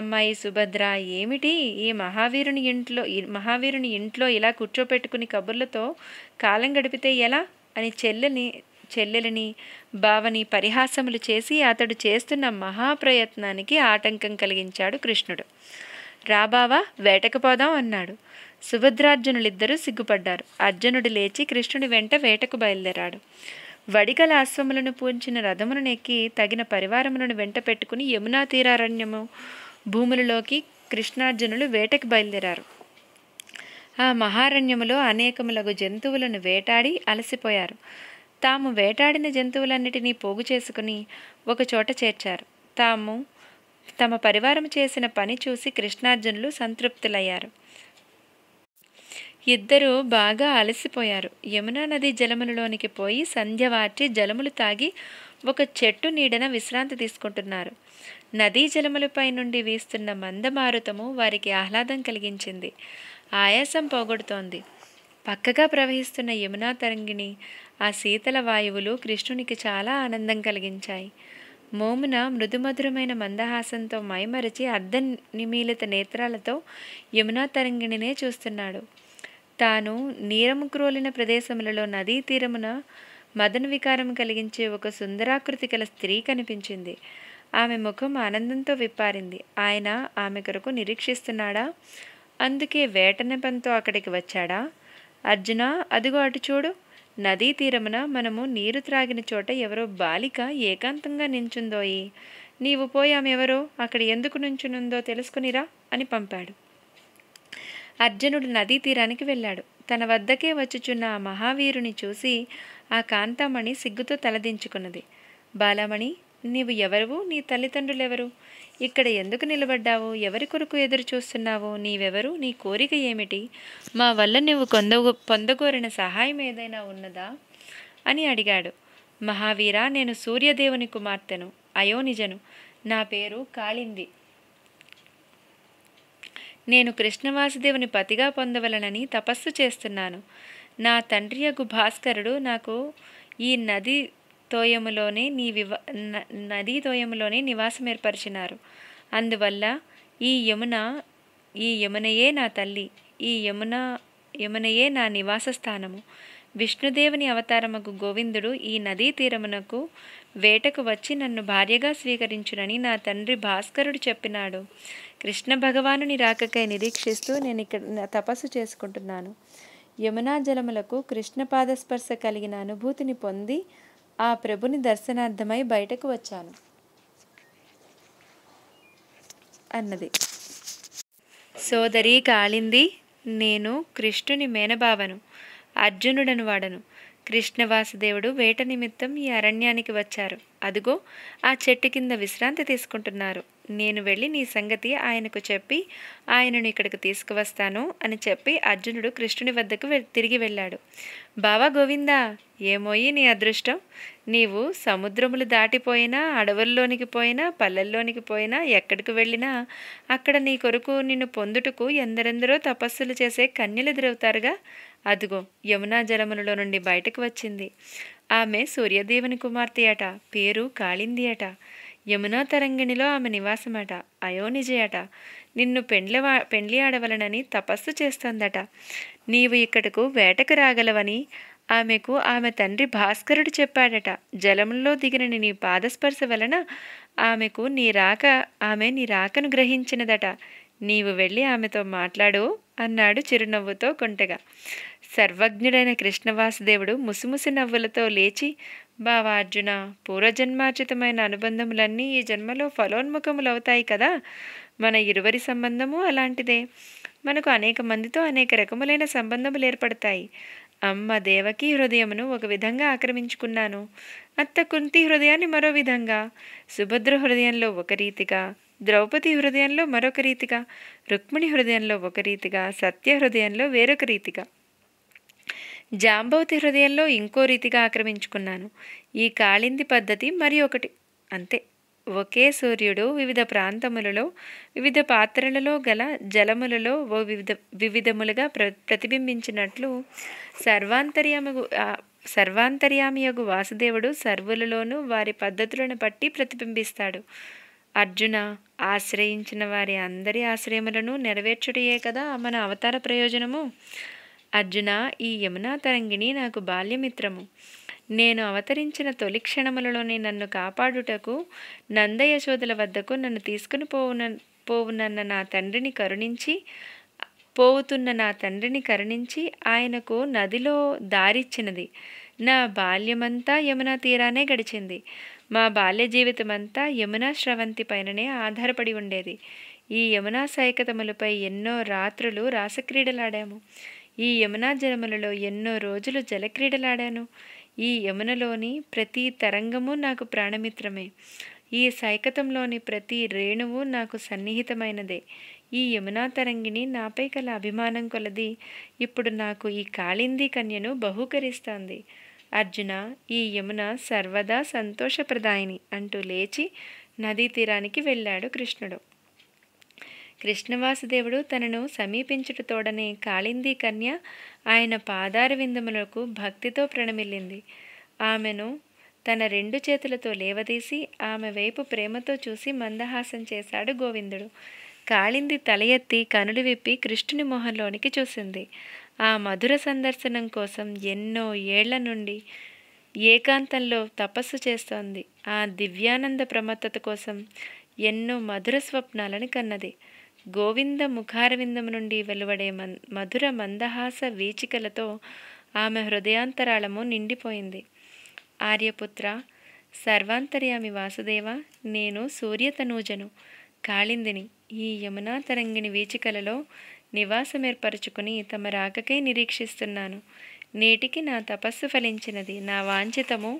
అమ్మాయి సుభద్ర ఏమిటి ఈ మహావీరుని ఇంట్లో మహావీరుని ఇంట్లో ఇలా కూర్చోపెట్టుకుని కబుర్లతో కాలం గడిపితే ఎలా అని చెల్లెని చెల్లెలని బావని పరిహాసములు చేసి అతడు చేస్తున్న మహాప్రయత్నానికి ఆటంకం కలిగించాడు కృష్ణుడు రాబావా వేటకు పోదాం అన్నాడు సుభద్రార్జునులిద్దరూ సిగ్గుపడ్డారు అర్జునుడు లేచి కృష్ణుడి వెంట వేటకు బయలుదేరాడు వడికల అశ్వములను పూంచిన రథమును నెక్కి తగిన పరివారములను వెంట పెట్టుకుని యమునా తీరారణ్యము భూములలోకి కృష్ణార్జునులు వేటకు బయలుదేరారు ఆ మహారణ్యములో అనేకములగు జంతువులను వేటాడి అలసిపోయారు తాము వేటాడిన జంతువులన్నిటినీ పోగు చేసుకుని ఒకచోట చేర్చారు తాము తమ పరివారం చేసిన పని చూసి కృష్ణార్జునులు సంతృప్తులయ్యారు ఇద్దరూ బాగా అలసిపోయారు యమునా నది జలములలోనికి పోయి సంధ్యవార్చి జలములు తాగి ఒక చెట్టు నీడన విశ్రాంతి తీసుకుంటున్నారు నదీ జలములపై నుండి వీస్తున్న మందమారుతము వారికి ఆహ్లాదం కలిగించింది ఆయాసం పోగొడుతోంది పక్కగా ప్రవహిస్తున్న యమునా తరంగిణి ఆ శీతల వాయువులు కృష్ణునికి చాలా ఆనందం కలిగించాయి మోమున మృదుమధురమైన మందహాసంతో మైమరచి అర్ధ నిమీలిత నేత్రాలతో యమునా తరంగిణినే చూస్తున్నాడు తాను నీరము క్రోలిన ప్రదేశములలో నదీ తీరమున మదన వికారం కలిగించే ఒక సుందరాకృతి గల స్త్రీ కనిపించింది ఆమె ముఖం ఆనందంతో విప్పారింది ఆయన ఆమె కొరకు నిరీక్షిస్తున్నాడా అందుకే వేటనపంతో అక్కడికి వచ్చాడా అర్జున అదిగో అటు చూడు నదీ తీరమున మనము నీరు త్రాగిన చోట ఎవరో బాలిక ఏకాంతంగా నించుందోయి నీవు పోయామెవరో అక్కడ ఎందుకు నుంచునుందో తెలుసుకునిరా అని పంపాడు అర్జునుడు నదీ తీరానికి వెళ్ళాడు తన వద్దకే వచ్చుచున్న ఆ మహావీరుని చూసి ఆ కాంతామణి సిగ్గుతో తలదించుకున్నది బాలామణి నీవు ఎవరు నీ తల్లిదండ్రులెవరు ఇక్కడ ఎందుకు నిలబడ్డావు ఎవరి కొరకు ఎదురు చూస్తున్నావు నీవెవరు నీ కోరిక ఏమిటి మా వల్ల నువ్వు కొందగో పొందగోరిన సహాయం ఏదైనా ఉన్నదా అని అడిగాడు మహావీర నేను సూర్యదేవుని కుమార్తెను అయోనిజను నా పేరు కాళింది నేను కృష్ణవాసుదేవుని పతిగా పొందవలనని తపస్సు చేస్తున్నాను నా తండ్రి యొక్క భాస్కరుడు నాకు ఈ నది తోయములోనే నీ వివ నదీ తోయములోనే నివాసం ఏర్పరిచినారు అందువల్ల ఈ యమున ఈ యమునయే నా తల్లి ఈ యమున యమునయే నా నివాస స్థానము విష్ణుదేవుని అవతారముకు గోవిందుడు ఈ నదీ తీరమునకు వేటకు వచ్చి నన్ను భార్యగా స్వీకరించునని నా తండ్రి భాస్కరుడు చెప్పినాడు కృష్ణ భగవానుని రాకకై నిరీక్షిస్తూ నేను ఇక్కడ తపస్సు చేసుకుంటున్నాను యమునా జలములకు కృష్ణ పాదస్పర్శ కలిగిన అనుభూతిని పొంది ఆ ప్రభుని దర్శనార్థమై బయటకు వచ్చాను అన్నది సోదరి కాలింది నేను కృష్ణుని మేనబావను అర్జునుడను వాడను కృష్ణవాసుదేవుడు వేట నిమిత్తం ఈ అరణ్యానికి వచ్చారు అదుగో ఆ చెట్టు కింద విశ్రాంతి తీసుకుంటున్నారు నేను వెళ్ళి నీ సంగతి ఆయనకు చెప్పి ఆయనను ఇక్కడికి తీసుకువస్తాను అని చెప్పి అర్జునుడు కృష్ణుని వద్దకు తిరిగి వెళ్ళాడు బావా గోవిందా ఏమోయి నీ అదృష్టం నీవు సముద్రములు దాటిపోయినా అడవుల్లోనికి పోయినా పల్లెల్లోనికి పోయినా ఎక్కడికి వెళ్ళినా అక్కడ నీ కొరకు నిన్ను పొందుటకు ఎందరెందరో తపస్సులు చేసే కన్యలు ఎదురవుతారుగా అదుగో యమునా జలములలో నుండి బయటకు వచ్చింది ఆమె సూర్యదేవుని కుమార్తె అట పేరు కాళింది అట యమునా తరంగిణిలో ఆమె నివాసమట అయోనిజయట నిన్ను పెండ్లి పెండ్లి ఆడవలనని తపస్సు చేస్తోందట నీవు ఇక్కడకు వేటకు రాగలవని ఆమెకు ఆమె తండ్రి భాస్కరుడు చెప్పాడట జలములో దిగిన నీ పాదస్పర్శ వలన ఆమెకు నీ రాక ఆమె నీ రాకను గ్రహించినదట నీవు వెళ్ళి ఆమెతో మాట్లాడు అన్నాడు చిరునవ్వుతో కొంటగా సర్వజ్ఞుడైన కృష్ణవాసుదేవుడు ముసిముసి నవ్వులతో లేచి బావా అర్జున పూర్వజన్మార్జితమైన అనుబంధములన్నీ ఈ జన్మలో ఫలోన్ముఖములవుతాయి కదా మన ఇరువరి సంబంధము అలాంటిదే మనకు అనేక మందితో అనేక రకములైన సంబంధములు ఏర్పడతాయి అమ్మ దేవకి హృదయమును ఒక విధంగా ఆక్రమించుకున్నాను అత్త కుంతి హృదయాన్ని మరో విధంగా సుభద్ర హృదయంలో ఒక రీతిగా ద్రౌపది హృదయంలో మరొక రీతిగా రుక్మిణి హృదయంలో ఒక రీతిగా సత్య హృదయంలో వేరొక రీతిగా జాంబవతి హృదయంలో ఇంకో రీతిగా ఆక్రమించుకున్నాను ఈ కాళింది పద్ధతి మరి ఒకటి అంతే ఒకే సూర్యుడు వివిధ ప్రాంతములలో వివిధ పాత్రలలో గల జలములలో ఓ వివిధ వివిధములుగా ప్ర ప్రతిబింబించినట్లు సర్వాంతర్యామగు సర్వాంతర్యామియగు వాసుదేవుడు సర్వులలోనూ వారి పద్ధతులను బట్టి ప్రతిబింబిస్తాడు అర్జున ఆశ్రయించిన వారి అందరి ఆశ్రయములను నెరవేర్చుడియే కదా మన అవతార ప్రయోజనము అర్జున ఈ యమునా తరంగిణి నాకు బాల్యమిత్రము నేను అవతరించిన తొలి క్షణములలోనే నన్ను కాపాడుటకు నందయశోదల వద్దకు నన్ను తీసుకుని పోవున పోవునన్న నా తండ్రిని కరుణించి పోవుతున్న నా తండ్రిని కరుణించి ఆయనకు నదిలో దారిచ్చినది నా బాల్యమంతా యమునా తీరానే గడిచింది మా బాల్య జీవితమంతా యమునా స్రవంతి పైననే ఆధారపడి ఉండేది ఈ యమునా సైకతములపై ఎన్నో రాత్రులు రాసక్రీడలాడాము ఈ యమునా జనములలో ఎన్నో రోజులు జలక్రీడలాడాను ఈ యమునలోని ప్రతి తరంగము నాకు ప్రాణమిత్రమే ఈ సైకతంలోని ప్రతి రేణువు నాకు సన్నిహితమైనదే ఈ యమునా తరంగిణి నాపై కల అభిమానం కొలది ఇప్పుడు నాకు ఈ కాళింది కన్యను బహూకరిస్తోంది అర్జున ఈ యమున సర్వదా సంతోషప్రదాయిని అంటూ లేచి నదీ తీరానికి వెళ్ళాడు కృష్ణుడు కృష్ణవాసుదేవుడు తనను సమీపించుటతోడనే కాళింది కన్య ఆయన పాదార విందములకు భక్తితో ప్రణమిల్లింది ఆమెను తన రెండు చేతులతో లేవదీసి ఆమె వైపు ప్రేమతో చూసి మందహాసం చేశాడు గోవిందుడు కాళింది తల ఎత్తి కనులు విప్పి కృష్ణుని మొహంలోనికి చూసింది ఆ మధుర సందర్శనం కోసం ఎన్నో ఏళ్ల నుండి ఏకాంతంలో తపస్సు చేస్తోంది ఆ దివ్యానంద ప్రమత్తత కోసం ఎన్నో మధుర స్వప్నాలను కన్నది గోవింద ముఖారవిందం నుండి వెలువడే మధుర మందహాస వీచికలతో ఆమె హృదయాంతరాళము నిండిపోయింది ఆర్యపుత్ర సర్వాంతర్యామి వాసుదేవ నేను సూర్యతనూజను కాళిందిని ఈ యమునా తరంగిణి వీచికలలో నివాసమేర్పరచుకుని తమ రాకకై నిరీక్షిస్తున్నాను నేటికి నా తపస్సు ఫలించినది నా వాంఛితము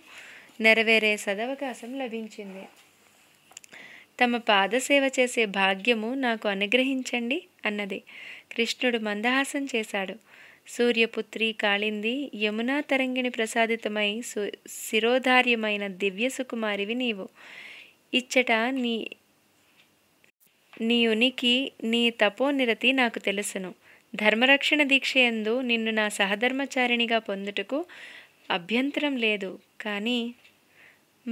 నెరవేరే సదవకాశం లభించింది తమ పాదసేవ చేసే భాగ్యము నాకు అనుగ్రహించండి అన్నది కృష్ణుడు మందహాసం చేశాడు సూర్యపుత్రి కాళింది యమునా తరంగిణి ప్రసాదితమై సు శిరోధార్యమైన దివ్య సుకుమారివి నీవు ఇచ్చట నీ నీ ఉనికి నీ తపోనిరతి నాకు తెలుసును ధర్మరక్షణ దీక్షయందు నిన్ను నా సహధర్మచారిణిగా పొందుటకు అభ్యంతరం లేదు కానీ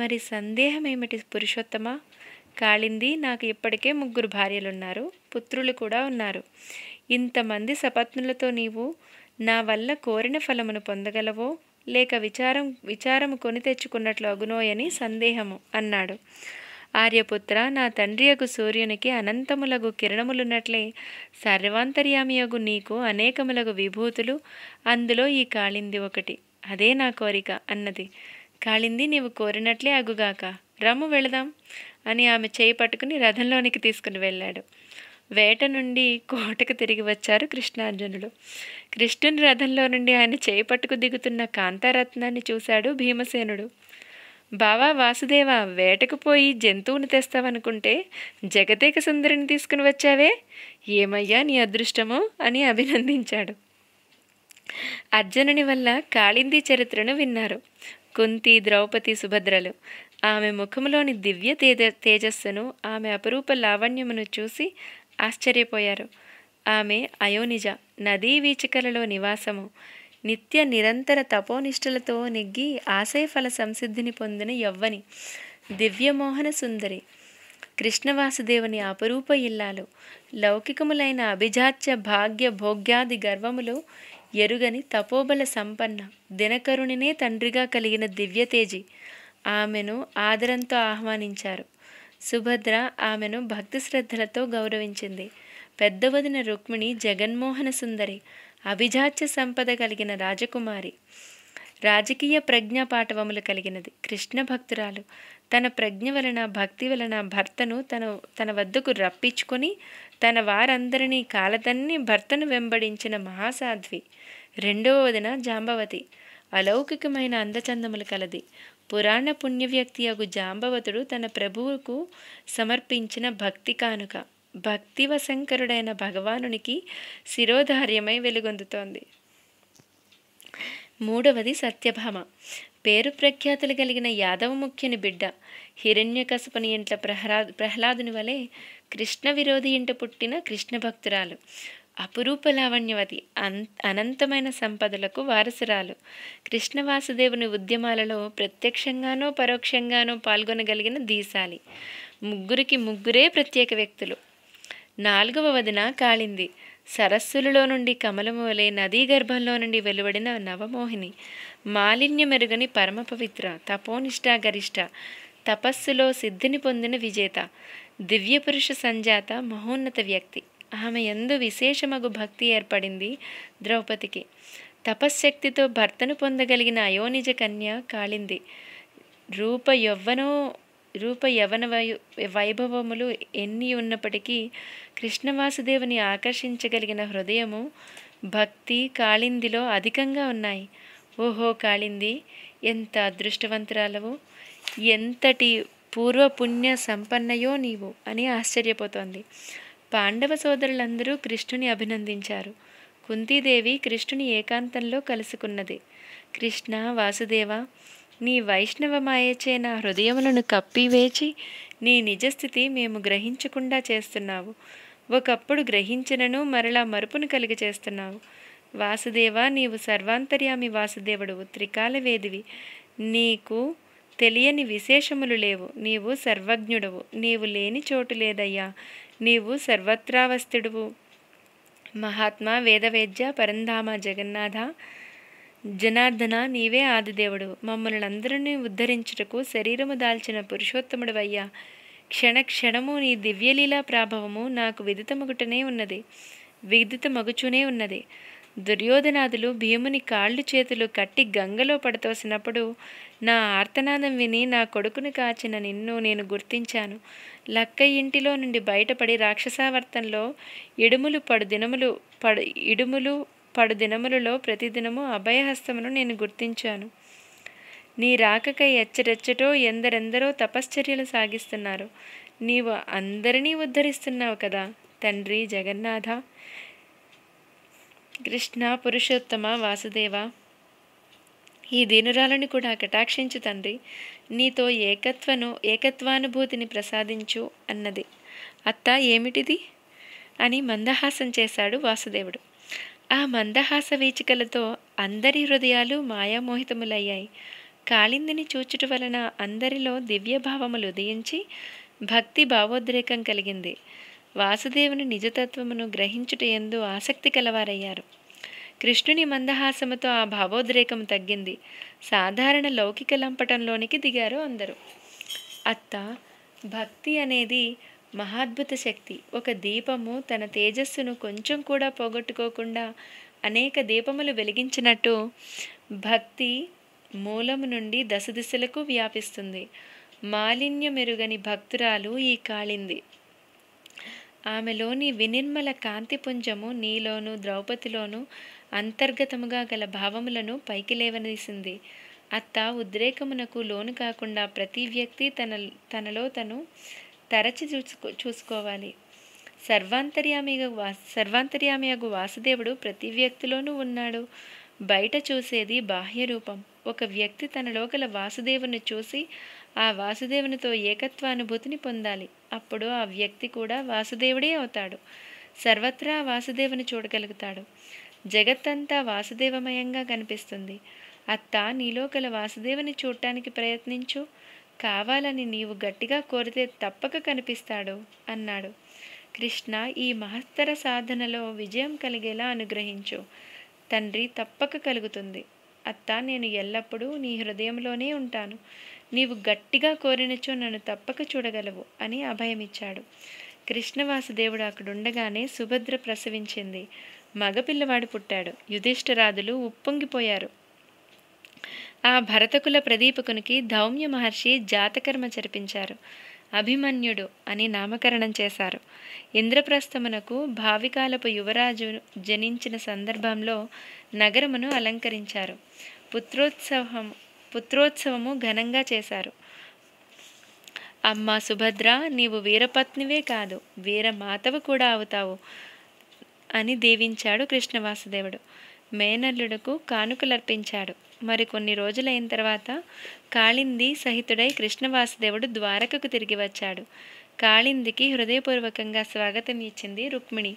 మరి సందేహం ఏమిటి పురుషోత్తమ కాళింది నాకు ఇప్పటికే ముగ్గురు భార్యలున్నారు పుత్రులు కూడా ఉన్నారు ఇంతమంది సపత్నులతో నీవు నా వల్ల కోరిన ఫలమును పొందగలవో లేక విచారం విచారము కొని తెచ్చుకున్నట్లు అగునోయని సందేహము అన్నాడు ఆర్యపుత్ర నా తండ్రి యగు సూర్యునికి అనంతములగు కిరణములున్నట్లే సర్వాంతర్యామియగు నీకు అనేకములగు విభూతులు అందులో ఈ కాళింది ఒకటి అదే నా కోరిక అన్నది కాళింది నీవు కోరినట్లే అగుగాక రమ్ము వెళదాం అని ఆమె చేయి పట్టుకుని రథంలోనికి తీసుకుని వెళ్ళాడు వేట నుండి కోటకు తిరిగి వచ్చారు కృష్ణార్జునుడు కృష్ణుని రథంలో నుండి ఆయన చేయి పట్టుకు దిగుతున్న కాంతారత్నాన్ని చూశాడు భీమసేనుడు బావా వాసుదేవ వేటకు పోయి జంతువుని తెస్తావనుకుంటే జగదేక సుందరిని తీసుకుని వచ్చావే ఏమయ్యా నీ అదృష్టము అని అభినందించాడు అర్జునుని వల్ల కాళింది చరిత్రను విన్నారు కుంతి ద్రౌపది సుభద్రలు ఆమె ముఖంలోని దివ్య తేజ తేజస్సును ఆమె అపరూప లావణ్యమును చూసి ఆశ్చర్యపోయారు ఆమె అయోనిజ నదీ వీచికలలో నివాసము నిత్య నిరంతర తపోనిష్ఠులతో నిగ్గి ఆశయఫల సంసిద్ధిని పొందిన యవ్వని దివ్యమోహన సుందరి కృష్ణవాసుదేవుని అపరూప ఇల్లాలు లౌకికములైన అభిజాత్య భాగ్య భోగ్యాది గర్వములు ఎరుగని తపోబల సంపన్న దినకరుణినే తండ్రిగా కలిగిన దివ్యతేజి ఆమెను ఆదరంతో ఆహ్వానించారు సుభద్ర ఆమెను భక్తి శ్రద్ధలతో గౌరవించింది పెద్దవదిన రుక్మిణి జగన్మోహన సుందరి అభిజాత్య సంపద కలిగిన రాజకుమారి రాజకీయ ప్రజ్ఞా పాఠవములు కలిగినది కృష్ణ భక్తురాలు తన ప్రజ్ఞ వలన భక్తి వలన భర్తను తన తన వద్దకు రప్పించుకొని తన వారందరినీ కాలతన్ని భర్తను వెంబడించిన మహాసాధ్వి రెండవ వదిన జాంబవతి అలౌకికమైన అందచందములు కలది పురాణ పుణ్యవ్యక్తి అగు జాంబవతుడు తన ప్రభువుకు సమర్పించిన భక్తి కానుక భక్తివశంకరుడైన భగవానునికి శిరోధార్యమై వెలుగొందుతోంది మూడవది సత్యభామ పేరు ప్రఖ్యాతులు కలిగిన యాదవ ముఖ్యుని బిడ్డ హిరణ్యకశపుని ఇంట్ల ప్రహ్లా ప్రహ్లాదుని వలె కృష్ణ విరోధి ఇంట పుట్టిన కృష్ణ భక్తురాలు అపురూప లావణ్యవతి అన్ అనంతమైన సంపదలకు వారసురాలు కృష్ణవాసుదేవుని ఉద్యమాలలో ప్రత్యక్షంగానో పరోక్షంగానో పాల్గొనగలిగిన దీశాలి ముగ్గురికి ముగ్గురే ప్రత్యేక వ్యక్తులు నాలుగవ వదిన కాళింది సరస్సులలో నుండి కమలమూలే నదీ గర్భంలో నుండి వెలువడిన నవమోహిని మాలిన్య మెరుగని పరమ పవిత్ర తపోనిష్ట గరిష్ట తపస్సులో సిద్ధిని పొందిన విజేత దివ్యపురుష సంజాత మహోన్నత వ్యక్తి ఆమె ఎందు విశేషమగు భక్తి ఏర్పడింది ద్రౌపదికి తపశ్శక్తితో భర్తను పొందగలిగిన అయోనిజ కన్య కాళింది రూప యవ్వనో రూప యవన వైభవములు ఎన్ని ఉన్నప్పటికీ కృష్ణవాసుదేవుని ఆకర్షించగలిగిన హృదయము భక్తి కాళిందిలో అధికంగా ఉన్నాయి ఓహో కాళింది ఎంత అదృష్టవంతురాలవు ఎంతటి పూర్వపుణ్య సంపన్నయో నీవు అని ఆశ్చర్యపోతోంది పాండవ సోదరులందరూ కృష్ణుని అభినందించారు కుంతీదేవి కృష్ణుని ఏకాంతంలో కలుసుకున్నది కృష్ణ వాసుదేవ నీ వైష్ణవ మాయచే నా హృదయములను కప్పివేచి నీ నిజస్థితి మేము గ్రహించకుండా చేస్తున్నావు ఒకప్పుడు గ్రహించినను మరలా మరుపును కలిగి చేస్తున్నావు వాసుదేవ నీవు సర్వాంతర్యామి వాసుదేవుడు త్రికాల వేదివి నీకు తెలియని విశేషములు లేవు నీవు సర్వజ్ఞుడవు నీవు లేని చోటు లేదయ్యా నీవు సర్వత్రావస్థుడువు మహాత్మా వేదవేద్య పరంధామ జగన్నాథ జనార్దన నీవే ఆదిదేవుడు మమ్మల్ని అందరినీ ఉద్ధరించుటకు శరీరము దాల్చిన పురుషోత్తముడవయ్యా క్షణ క్షణము నీ దివ్యలీలా ప్రాభవము నాకు విదితమగుటనే ఉన్నది విదితమగుచునే ఉన్నది దుర్యోధనాదులు భీముని కాళ్ళు చేతులు కట్టి గంగలో పడతోసినప్పుడు నా ఆర్తనాదం విని నా కొడుకును కాచిన నిన్ను నేను గుర్తించాను లక్క ఇంటిలో నుండి బయటపడి రాక్షసావర్తంలో ఇడుములు పడు దినములు పడు ఇడుములు పడు దినములలో ప్రతిదినము అభయహస్తమును నేను గుర్తించాను నీ రాకకై ఎచ్చరెచ్చటో ఎందరెందరో తపశ్చర్యలు సాగిస్తున్నారు నీవు అందరినీ ఉద్ధరిస్తున్నావు కదా తండ్రి జగన్నాథ కృష్ణ పురుషోత్తమ వాసుదేవ ఈ దీనురాలను కూడా కటాక్షించు తండ్రి నీతో ఏకత్వను ఏకత్వానుభూతిని ప్రసాదించు అన్నది అత్త ఏమిటిది అని మందహాసం చేశాడు వాసుదేవుడు ఆ మందహాస వీచికలతో అందరి హృదయాలు మాయామోహితములయ్యాయి కాళిందిని చూచుట వలన అందరిలో దివ్యభావములు ఉదయించి భక్తి భావోద్రేకం కలిగింది వాసుదేవుని నిజతత్వమును గ్రహించుటయందు ఆసక్తి కలవారయ్యారు కృష్ణుని మందహాసముతో ఆ భావోద్రేకం తగ్గింది సాధారణ లౌకిక లంపటంలోనికి దిగారు అందరూ అత్త భక్తి అనేది మహాద్భుత శక్తి ఒక దీపము తన తేజస్సును కొంచెం కూడా పోగొట్టుకోకుండా అనేక దీపములు వెలిగించినట్టు భక్తి మూలము నుండి దశ దిశలకు వ్యాపిస్తుంది మెరుగని భక్తురాలు ఈ కాళింది ఆమెలోని వినిర్మల కాంతిపుంజము నీలోను ద్రౌపదిలోను అంతర్గతముగా గల భావములను పైకి లేవనీసింది అత్త ఉద్రేకమునకు లోను కాకుండా ప్రతి వ్యక్తి తన తనలో తను తరచి చూసుకో చూసుకోవాలి సర్వాంతర్యామిగా వా సర్వాంతర్యామియగు వాసుదేవుడు ప్రతి వ్యక్తిలోనూ ఉన్నాడు బయట చూసేది బాహ్య రూపం ఒక వ్యక్తి తనలో గల వాసుదేవుని చూసి ఆ వాసుదేవునితో ఏకత్వానుభూతిని పొందాలి అప్పుడు ఆ వ్యక్తి కూడా వాసుదేవుడే అవుతాడు సర్వత్రా వాసుదేవుని చూడగలుగుతాడు జగత్తంతా వాసుదేవమయంగా కనిపిస్తుంది అత్త నీలో గల వాసుదేవుని చూడటానికి ప్రయత్నించు కావాలని నీవు గట్టిగా కోరితే తప్పక కనిపిస్తాడు అన్నాడు కృష్ణ ఈ మహత్తర సాధనలో విజయం కలిగేలా అనుగ్రహించు తండ్రి తప్పక కలుగుతుంది అత్త నేను ఎల్లప్పుడూ నీ హృదయంలోనే ఉంటాను నీవు గట్టిగా కోరినచో నన్ను తప్పక చూడగలవు అని అభయమిచ్చాడు కృష్ణవాసుదేవుడు అక్కడుండగానే సుభద్ర ప్రసవించింది మగపిల్లవాడు పుట్టాడు యుధిష్ఠరాదులు ఉప్పొంగిపోయారు ఆ భరతకుల ప్రదీపకునికి ధౌమ్య మహర్షి జాతకర్మ జరిపించారు అభిమన్యుడు అని నామకరణం చేశారు ఇంద్రప్రస్థమునకు భావికాలపు యువరాజు జనించిన సందర్భంలో నగరమును అలంకరించారు పుత్రోత్సవం పుత్రోత్సవము ఘనంగా చేశారు అమ్మ సుభద్ర నీవు వీరపత్నివే కాదు వీరమాతవు కూడా అవుతావు అని దీవించాడు కృష్ణవాసుదేవుడు మేనల్లుడుకు కానుకలర్పించాడు మరికొన్ని రోజులైన తర్వాత కాళింది సహితుడై కృష్ణవాసుదేవుడు ద్వారకకు తిరిగి వచ్చాడు కాళిందికి హృదయపూర్వకంగా స్వాగతం ఇచ్చింది రుక్మిణి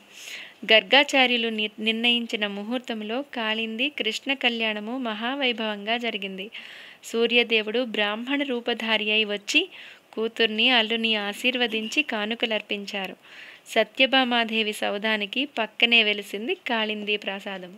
గర్గాచార్యులు నిర్ణయించిన ముహూర్తంలో కాళింది కృష్ణ కళ్యాణము మహావైభవంగా జరిగింది సూర్యదేవుడు బ్రాహ్మణ రూపధారి అయి వచ్చి కూతుర్ని అల్లుని ఆశీర్వదించి కానుకలర్పించారు సత్యభామాదేవి సౌధానికి పక్కనే వెలిసింది కాళిందీ ప్రసాదం